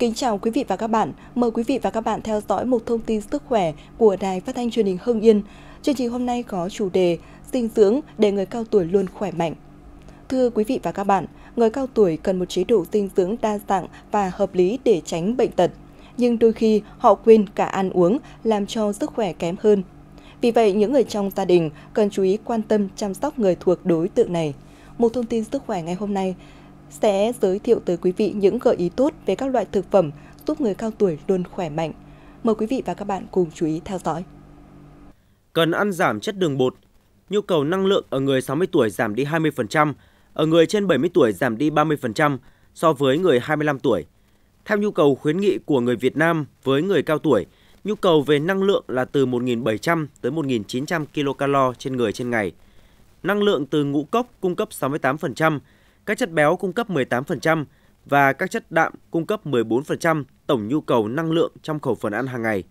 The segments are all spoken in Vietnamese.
Kính chào quý vị và các bạn. Mời quý vị và các bạn theo dõi một thông tin sức khỏe của Đài Phát thanh Truyền hình Hưng Yên. Chương trình hôm nay có chủ đề Dinh dưỡng để người cao tuổi luôn khỏe mạnh. Thưa quý vị và các bạn, người cao tuổi cần một chế độ dinh dưỡng đa dạng và hợp lý để tránh bệnh tật. Nhưng đôi khi họ quên cả ăn uống, làm cho sức khỏe kém hơn. Vì vậy, những người trong gia đình cần chú ý quan tâm chăm sóc người thuộc đối tượng này. Một thông tin sức khỏe ngày hôm nay sẽ giới thiệu tới quý vị những gợi ý tốt về các loại thực phẩm giúp người cao tuổi luôn khỏe mạnh. Mời quý vị và các bạn cùng chú ý theo dõi. Cần ăn giảm chất đường bột. Nhu cầu năng lượng ở người 60 tuổi giảm đi 20%, ở người trên 70 tuổi giảm đi 30% so với người 25 tuổi. Theo nhu cầu khuyến nghị của người Việt Nam với người cao tuổi, nhu cầu về năng lượng là từ 1.700 tới 1.900 kcal trên người trên ngày. Năng lượng từ ngũ cốc cung cấp 68%, các chất béo cung cấp 18% và các chất đạm cung cấp 14% tổng nhu cầu năng lượng trong khẩu phần ăn hàng ngày.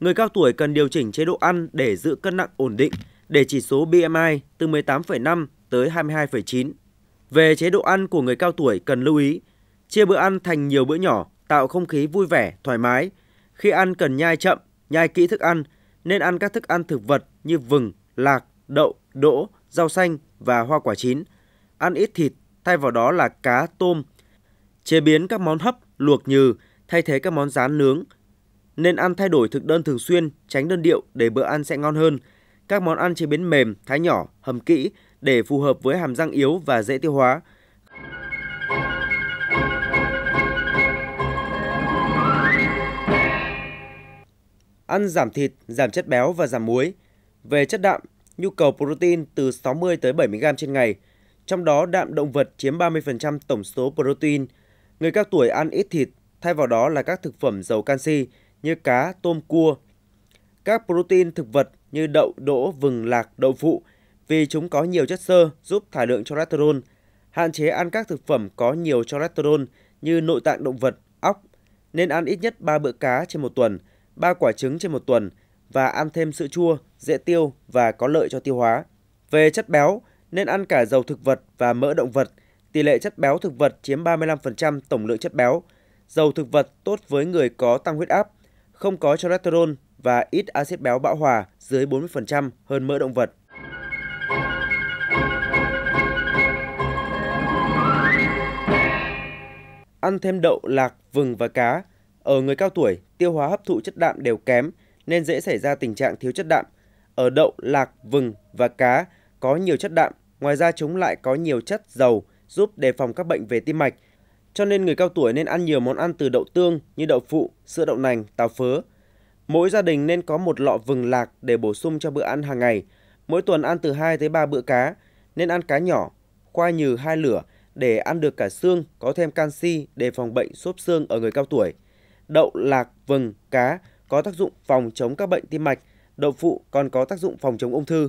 Người cao tuổi cần điều chỉnh chế độ ăn để giữ cân nặng ổn định, để chỉ số BMI từ 18,5 tới 22,9. Về chế độ ăn của người cao tuổi cần lưu ý, chia bữa ăn thành nhiều bữa nhỏ, tạo không khí vui vẻ, thoải mái. Khi ăn cần nhai chậm, nhai kỹ thức ăn, nên ăn các thức ăn thực vật như vừng, lạc, đậu, đỗ, rau xanh và hoa quả chín. Ăn ít thịt, thay vào đó là cá, tôm. Chế biến các món hấp, luộc nhừ, thay thế các món rán nướng. Nên ăn thay đổi thực đơn thường xuyên, tránh đơn điệu để bữa ăn sẽ ngon hơn. Các món ăn chế biến mềm, thái nhỏ, hầm kỹ để phù hợp với hàm răng yếu và dễ tiêu hóa. Ăn giảm thịt, giảm chất béo và giảm muối. Về chất đạm, nhu cầu protein từ 60 tới 70 g trên ngày – trong đó đạm động vật chiếm 30% tổng số protein. Người cao tuổi ăn ít thịt, thay vào đó là các thực phẩm giàu canxi như cá, tôm, cua. Các protein thực vật như đậu, đỗ, vừng, lạc, đậu phụ vì chúng có nhiều chất xơ giúp thải lượng cholesterol. Hạn chế ăn các thực phẩm có nhiều cholesterol như nội tạng động vật, óc, nên ăn ít nhất 3 bữa cá trên một tuần, 3 quả trứng trên một tuần và ăn thêm sữa chua, dễ tiêu và có lợi cho tiêu hóa. Về chất béo, nên ăn cả dầu thực vật và mỡ động vật. Tỷ lệ chất béo thực vật chiếm 35% tổng lượng chất béo. Dầu thực vật tốt với người có tăng huyết áp, không có cholesterol và ít axit béo bão hòa dưới 40% hơn mỡ động vật. Ăn thêm đậu, lạc, vừng và cá. Ở người cao tuổi, tiêu hóa hấp thụ chất đạm đều kém nên dễ xảy ra tình trạng thiếu chất đạm. Ở đậu, lạc, vừng và cá có nhiều chất đạm Ngoài ra chúng lại có nhiều chất dầu giúp đề phòng các bệnh về tim mạch. Cho nên người cao tuổi nên ăn nhiều món ăn từ đậu tương như đậu phụ, sữa đậu nành, táo phớ. Mỗi gia đình nên có một lọ vừng lạc để bổ sung cho bữa ăn hàng ngày. Mỗi tuần ăn từ 2 tới 3 bữa cá, nên ăn cá nhỏ, khoai nhừ hai lửa để ăn được cả xương, có thêm canxi để phòng bệnh xốp xương ở người cao tuổi. Đậu, lạc, vừng, cá có tác dụng phòng chống các bệnh tim mạch, đậu phụ còn có tác dụng phòng chống ung thư.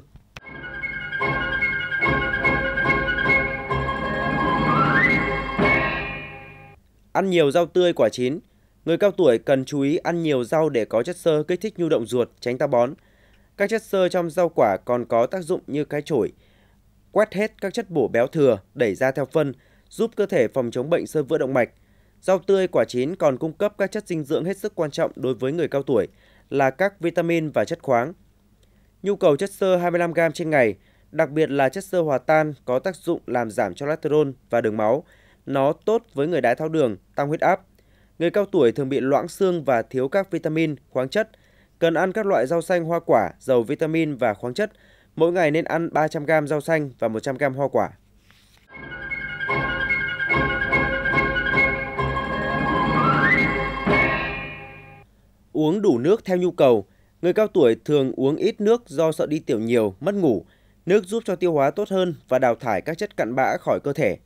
Ăn nhiều rau tươi quả chín. Người cao tuổi cần chú ý ăn nhiều rau để có chất xơ kích thích nhu động ruột, tránh táo bón. Các chất xơ trong rau quả còn có tác dụng như cái chổi, quét hết các chất bổ béo thừa, đẩy ra theo phân, giúp cơ thể phòng chống bệnh sơ vữa động mạch. Rau tươi quả chín còn cung cấp các chất dinh dưỡng hết sức quan trọng đối với người cao tuổi là các vitamin và chất khoáng. Nhu cầu chất xơ 25g trên ngày, đặc biệt là chất xơ hòa tan có tác dụng làm giảm cholesterol và đường máu, nó tốt với người đái tháo đường, tăng huyết áp. Người cao tuổi thường bị loãng xương và thiếu các vitamin, khoáng chất. Cần ăn các loại rau xanh hoa quả, giàu vitamin và khoáng chất. Mỗi ngày nên ăn 300 g rau xanh và 100 g hoa quả. Uống đủ nước theo nhu cầu. Người cao tuổi thường uống ít nước do sợ đi tiểu nhiều, mất ngủ. Nước giúp cho tiêu hóa tốt hơn và đào thải các chất cặn bã khỏi cơ thể.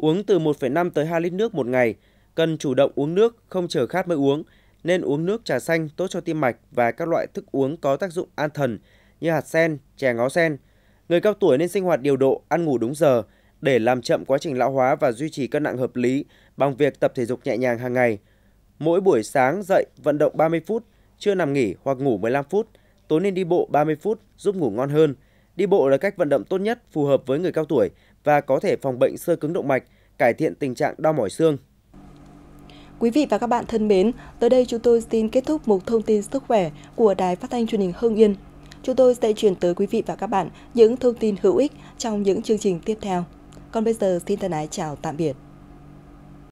Uống từ 1,5 tới 2 lít nước một ngày, cần chủ động uống nước, không chờ khát mới uống, nên uống nước trà xanh tốt cho tim mạch và các loại thức uống có tác dụng an thần như hạt sen, chè ngó sen. Người cao tuổi nên sinh hoạt điều độ, ăn ngủ đúng giờ để làm chậm quá trình lão hóa và duy trì cân nặng hợp lý bằng việc tập thể dục nhẹ nhàng hàng ngày. Mỗi buổi sáng dậy vận động 30 phút, trưa nằm nghỉ hoặc ngủ 15 phút, tối nên đi bộ 30 phút giúp ngủ ngon hơn. Đi bộ là cách vận động tốt nhất phù hợp với người cao tuổi và có thể phòng bệnh sơ cứng động mạch, cải thiện tình trạng đau mỏi xương. Quý vị và các bạn thân mến, tới đây chúng tôi xin kết thúc một thông tin sức khỏe của Đài Phát thanh Truyền hình Hưng Yên. Chúng tôi sẽ chuyển tới quý vị và các bạn những thông tin hữu ích trong những chương trình tiếp theo. Còn bây giờ xin thân ái chào tạm biệt.